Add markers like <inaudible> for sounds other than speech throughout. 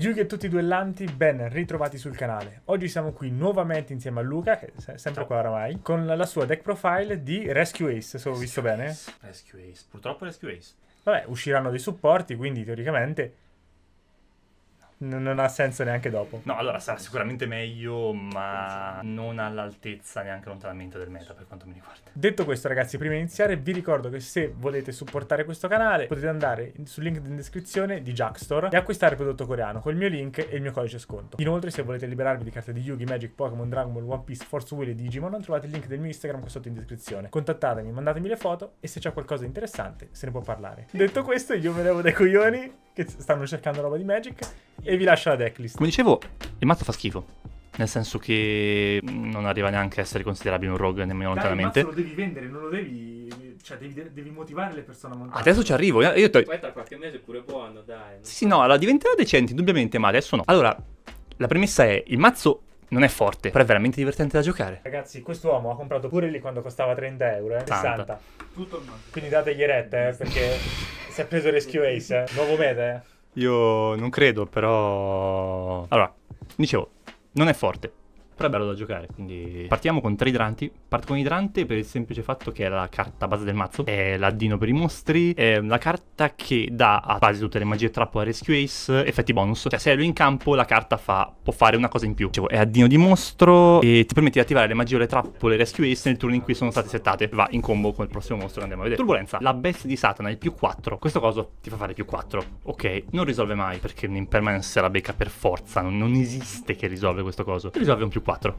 Yugi e tutti i duellanti, ben ritrovati sul canale. Oggi siamo qui nuovamente insieme a Luca, che è sempre qua oramai, con la sua deck profile di Rescue Ace, se ho visto bene. Rescue Ace, purtroppo Rescue Ace. Vabbè, usciranno dei supporti, quindi teoricamente non, non ha senso neanche dopo. No, allora sarà sicuramente meglio, ma non all'altezza neanche lontanamente del meta per quanto mi riguarda. Detto questo ragazzi, prima di iniziare vi ricordo che se volete supportare questo canale potete andare sul link in descrizione di Jackstore e acquistare il prodotto coreano col mio link e il mio codice sconto. Inoltre se volete liberarvi di carte di Yugi, Magic, Pokémon, Dragon Ball, One Piece, Force Wheel e Digimon trovate il link del mio Instagram qua sotto in descrizione. Contattatemi, mandatemi le foto e se c'è qualcosa di interessante se ne può parlare. Detto questo io me ne devo dai coglioni che stanno cercando roba di Magic e vi lascia la decklist. Come dicevo, il mazzo fa schifo. Nel senso che mm, non arriva neanche a essere considerabile un rogue nemmeno Dai, lontanamente. Ma lo devi vendere, non lo devi. Cioè, devi, devi motivare le persone a montare. Adesso ci arrivo. Eh, io te... Poi tra qualche mese pure buono, dai. Sì, sì, no, allora diventerà decente, indubbiamente, ma adesso no. Allora, la premessa è: il mazzo non è forte, però è veramente divertente da giocare. Ragazzi, quest'uomo ha comprato pure lì quando costava 30 euro, eh? 60. Tutto il mazzo. Quindi dategli retta, eh, <laughs> perché. Si è preso Rescue Ace, eh. Nuovo meta, eh. Io non credo, però... Allora, dicevo, non è forte però è bello da giocare, quindi partiamo con tre idranti. Parto con idrante per il semplice fatto che è la carta base del mazzo, è l'addino per i mostri, è la carta che dà a quasi tutte le magie trappola rescue ace effetti bonus, cioè se è lui in campo la carta fa, può fare una cosa in più. Cioè, è addino di mostro e ti permette di attivare le magie o le trappole rescue ace nel turno in cui sono state settate, va in combo con il prossimo mostro che andiamo a vedere. Turbulenza. la best di Satana, il più 4, questo coso ti fa fare più 4, ok, non risolve mai perché un'impermanence la becca per forza, non, non esiste che risolve questo coso, risolve un più 4. 4.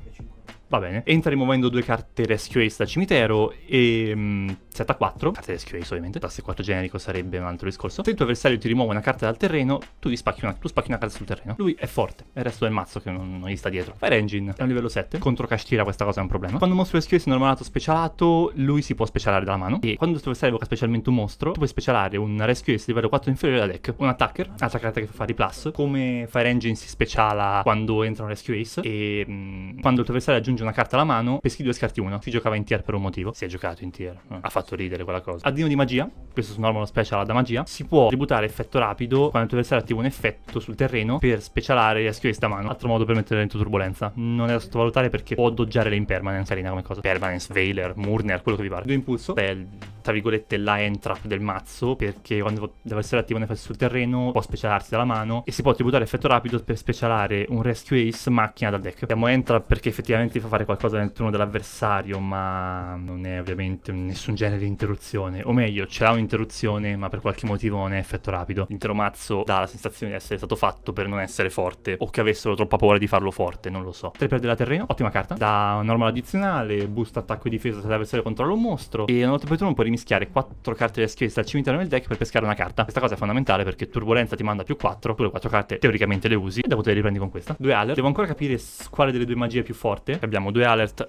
Va bene. Entra rimuovendo due carte Rescue Ace dal cimitero e... Um, setta 4. Carte Rescue Ace ovviamente. Tasse 4 generico sarebbe un altro discorso. Se il tuo avversario ti rimuove una carta dal terreno, tu, gli spacchi una, tu spacchi una carta sul terreno. Lui è forte. È il resto del mazzo che non, non gli sta dietro. Fire Engine è un livello 7. Contro Kashtira questa cosa è un problema. Quando un mostro Rescue Ace è normalato specialato, lui si può specialare dalla mano. E quando il tuo avversario evoca specialmente un mostro, puoi specialare un Rescue Ace livello 4 inferiore alla deck. Un attacker, altra carta che fa plus. Come Fire Engine si speciala quando entra un Rescue Ace e um, quando il tuo avversario aggiunge aggiunge una carta alla mano, peschi due scarti uno. Si giocava in tier per un motivo. Si è giocato in tier. Eh. Ha fatto ridere quella cosa. Addino di magia. Questo su normal special da magia. Si può tributare effetto rapido quando il tuo avversario attiva un effetto sul terreno per specialare e schio questa mano. Altro modo per mettere dentro turbolenza. Non è da sottovalutare perché può doggiare le impermanence. Carina come cosa. Permanence, Veiler, Murner, quello che vi pare. Due impulso. È tra virgolette la entrap del mazzo perché quando l'avversario attiva un effetto sul terreno può specialarsi dalla mano e si può tributare effetto rapido per specialare un rescue ace macchina dal deck. Abbiamo entra perché effettivamente fa fare qualcosa nel turno dell'avversario, ma non è ovviamente nessun genere di interruzione. O meglio, c'è un'interruzione, ma per qualche motivo non è effetto rapido. L'intero mazzo dà la sensazione di essere stato fatto per non essere forte, o che avessero troppa paura di farlo forte, non lo so. 3 per della terreno, ottima carta. Da norma addizionale, boost attacco e difesa se l'avversario controlla un mostro. E una volta per turno puoi rimischiare 4 carte delle schede al cimitero nel deck per pescare una carta. Questa cosa è fondamentale perché turbolenza ti manda più 4, tu le 4 carte teoricamente le usi, e dopo te le riprendi con questa. Due aller. Devo ancora capire quale delle due magie è più forte. Abbiamo abbiamo due alert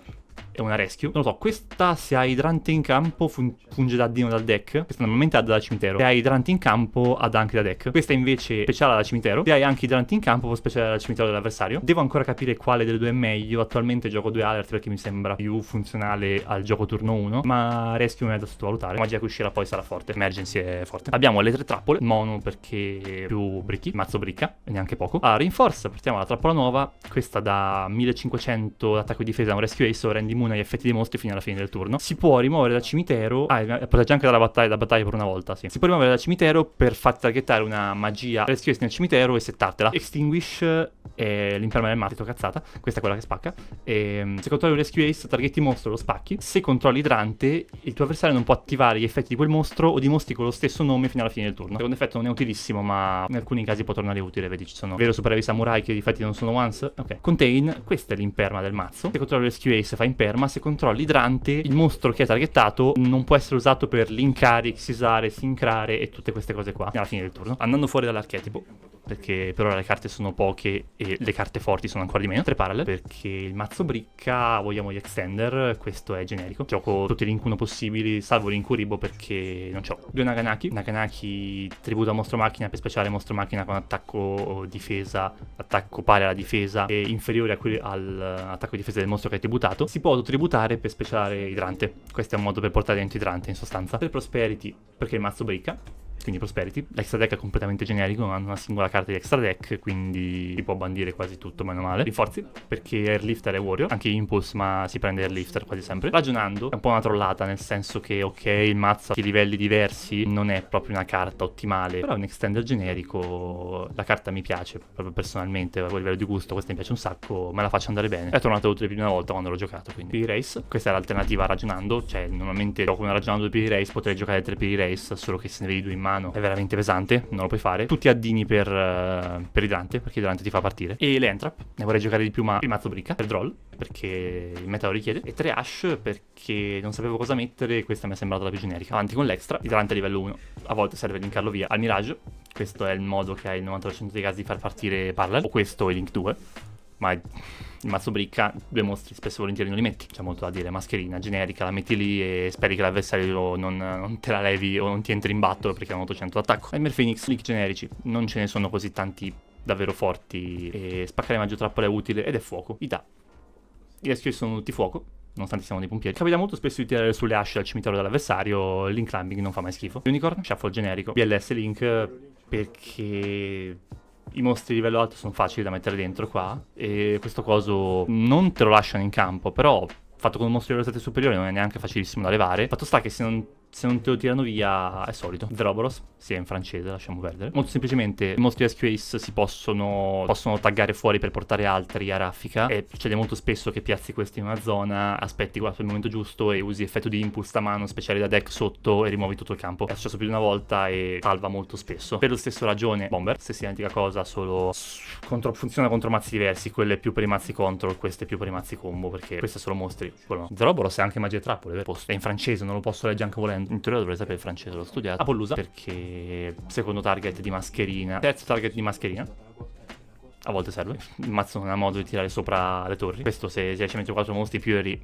è una rescue. Non lo so, questa se ha idrante in campo fun funge da dino dal deck. Questa normalmente ha da cimitero. Se ha idrante in campo ha anche da deck. Questa invece speciale da cimitero. Se hai anche idrante in campo può speciale da cimitero dell'avversario. Devo ancora capire quale delle due è meglio. Attualmente gioco due alert perché mi sembra più funzionale al gioco turno 1. Ma rescue non è da sottovalutare. Magia che uscirà poi sarà forte. Emergency è forte. Abbiamo le tre trappole. Mono perché più bricchi. Mazzo bricca. E Neanche poco. Ah, rinforza. Portiamo la trappola nuova. Questa da 1500 attacco e difesa. Un rescue ace o rendi immune 1 agli effetti dei mostri fino alla fine del turno. Si può rimuovere dal cimitero. Ah, eh, protegge anche dalla battaglia, da battaglia per una volta, sì. Si può rimuovere dal cimitero per far targhettare una magia rescriversi nel cimitero e settartela. Extinguish è eh, l'inferma del martito, cazzata. Questa è quella che spacca. E, ehm, se controlli un rescue ace, targetti mostro, lo spacchi. Se controlli idrante, il tuo avversario non può attivare gli effetti di quel mostro o di mostri con lo stesso nome fino alla fine del turno. Il secondo effetto non è utilissimo, ma in alcuni casi può tornare utile. Vedi, ci sono vero superevi samurai che di fatti non sono once. Ok. Contain, questa è l'imperma del mazzo. Se controlli rescue ace, fa imperma ma se controlli idrante, il mostro che è targettato non può essere usato per linkare, xisare, sincrare e tutte queste cose qua alla fine del turno, andando fuori dall'archetipo perché per ora le carte sono poche e le carte forti sono ancora di meno. Tre parallel, perché il mazzo bricca, vogliamo gli extender, questo è generico. Gioco tutti i Rinkuno possibili, salvo l'incuribo perché non c'ho. Due Naganaki, Naganaki tributo a mostro macchina per speciale mostro macchina con attacco oh, difesa, attacco pari alla difesa e inferiore all'attacco difesa del mostro che hai tributato. Si può tributare per speciale idrante. Questo è un modo per portare dentro idrante in sostanza. Per Prosperity, perché il mazzo bricca quindi Prosperity. L'extra deck è completamente generico, non hanno una singola carta di extra deck, quindi si può bandire quasi tutto, meno male. Rinforzi, perché Airlifter è Warrior, anche Impulse, ma si prende Airlifter quasi sempre. Ragionando, è un po' una trollata, nel senso che, ok, il mazzo ha livelli diversi, non è proprio una carta ottimale, però è un extender generico, la carta mi piace, proprio personalmente, a livello di gusto, questa mi piace un sacco, me la faccio andare bene. È tornato utile più di una volta quando l'ho giocato, quindi. P-Race, questa è l'alternativa ragionando, cioè normalmente dopo una ragionando di P-Race potrei giocare 3 P-Race, solo che se ne vedi due in mano mano è veramente pesante, non lo puoi fare. Tutti addini per, uh, per idrante, perché idrante ti fa partire. E l'entrap, ne vorrei giocare di più, ma il mazzo brica per droll, perché il meta lo richiede. E ash, perché non sapevo cosa mettere e questa mi è sembrata la più generica. Avanti con l'extra, idrante a livello 1. A volte serve linkarlo via al mirage. Questo è il modo che hai il 90% dei casi di far partire Parallel, o questo è Link 2 ma il mazzo bricca due mostri spesso e volentieri non li metti. C'è molto da dire, mascherina generica, la metti lì e speri che l'avversario non, non te la levi o non ti entri in battle perché hanno 800 d'attacco. Elmer Phoenix, leak generici, non ce ne sono così tanti davvero forti e spaccare maggio trappola è utile ed è fuoco, Ita. I rescue sono tutti fuoco, nonostante siamo dei pompieri. Capita molto spesso di tirare sulle asce al cimitero dell'avversario, link climbing non fa mai schifo. Unicorn, shuffle generico, BLS link perché i mostri di livello alto sono facili da mettere dentro qua e questo coso non te lo lasciano in campo, però fatto con un mostro di livello 7 superiore non è neanche facilissimo da levare. Fatto sta che se non se non te lo tirano via è solito. Veroboros, è in francese, lasciamo perdere. Molto semplicemente, mostri rescue ace si possono, possono taggare fuori per portare altri a raffica e succede molto spesso che piazzi questi in una zona, aspetti guarda il momento giusto e usi effetto di impulso a mano speciale da deck sotto e rimuovi tutto il campo. È successo più di una volta e salva molto spesso. Per lo stesso ragione, Bomber, stessa identica cosa, solo contro, funziona contro mazzi diversi, quelle più per i mazzi control, queste più per i mazzi combo, perché queste sono mostri. Zeroboros è anche magia trappole, è in francese, non lo posso leggere anche volendo in teoria dovrei sapere il francese, l'ho studiato. Apollusa. Perché secondo target di mascherina, terzo target di mascherina. A volte serve. Il mazzo non ha modo di tirare sopra le torri. Questo se, se hai 104 mostri più eri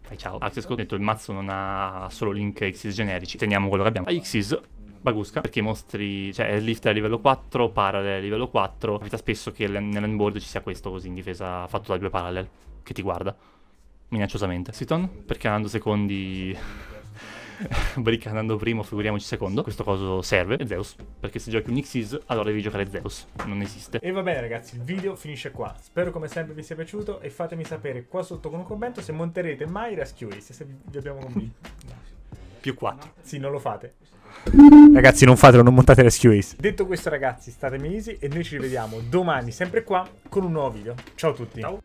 fai ciao. Access Code detto il mazzo non ha solo link Xis generici. Teniamo quello che abbiamo. Xis Bagusca perché i mostri, cioè il lift a livello 4, parallel a livello 4. Capita spesso che nell'handboard ci sia questo così in difesa fatto da due parallel che ti guarda minacciosamente. Siton perché andando secondi <laughs> Brick andando primo, figuriamoci secondo. Questo coso serve, E Zeus. Perché se giochi un Xyz, allora devi giocare Zeus. Non esiste. E va bene ragazzi, il video finisce qua. Spero come sempre vi sia piaciuto e fatemi sapere qua sotto con un commento se monterete mai Rescue Ace, se vi abbiamo convinto. <laughs> Più 4. Sì, non lo fate. Ragazzi, non fatelo, non montate Rescue Ace. Detto questo ragazzi, statemi easy e noi ci rivediamo domani, sempre qua, con un nuovo video. Ciao a tutti. Ciao.